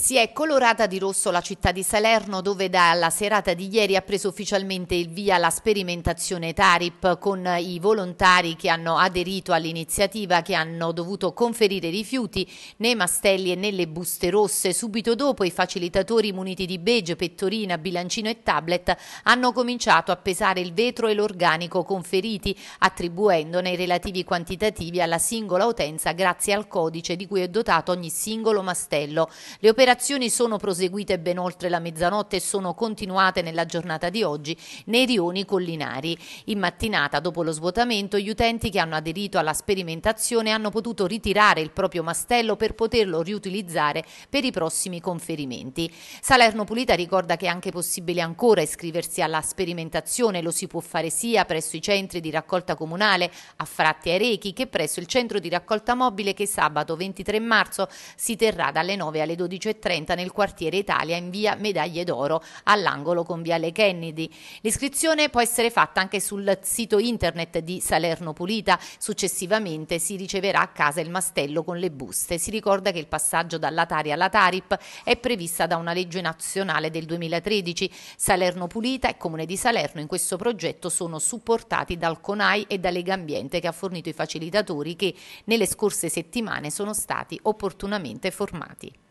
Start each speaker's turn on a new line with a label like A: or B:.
A: Si è colorata di rosso la città di Salerno dove dalla serata di ieri ha preso ufficialmente il via la sperimentazione Tarip con i volontari che hanno aderito all'iniziativa che hanno dovuto conferire rifiuti nei mastelli e nelle buste rosse. Subito dopo i facilitatori muniti di beige, pettorina, bilancino e tablet hanno cominciato a pesare il vetro e l'organico conferiti attribuendone i relativi quantitativi alla singola utenza grazie al codice di cui è dotato ogni singolo mastello. Le operazioni operazioni sono proseguite ben oltre la mezzanotte e sono continuate nella giornata di oggi nei rioni collinari. In mattinata, dopo lo svuotamento, gli utenti che hanno aderito alla sperimentazione hanno potuto ritirare il proprio mastello per poterlo riutilizzare per i prossimi conferimenti. Salerno Pulita ricorda che è anche possibile ancora iscriversi alla sperimentazione, lo si può fare sia presso i centri di raccolta comunale a Fratti Arechi che presso il centro di raccolta mobile che sabato 23 marzo si terrà dalle 9 alle 12.30 17.30 nel quartiere Italia in via Medaglie d'Oro all'angolo con viale Kennedy. L'iscrizione può essere fatta anche sul sito internet di Salerno Pulita. Successivamente si riceverà a casa il mastello con le buste. Si ricorda che il passaggio dalla Tari alla Tarip è prevista da una legge nazionale del 2013. Salerno Pulita e Comune di Salerno in questo progetto sono supportati dal CONAI e da Lega Ambiente che ha fornito i facilitatori che nelle scorse settimane sono stati opportunamente formati.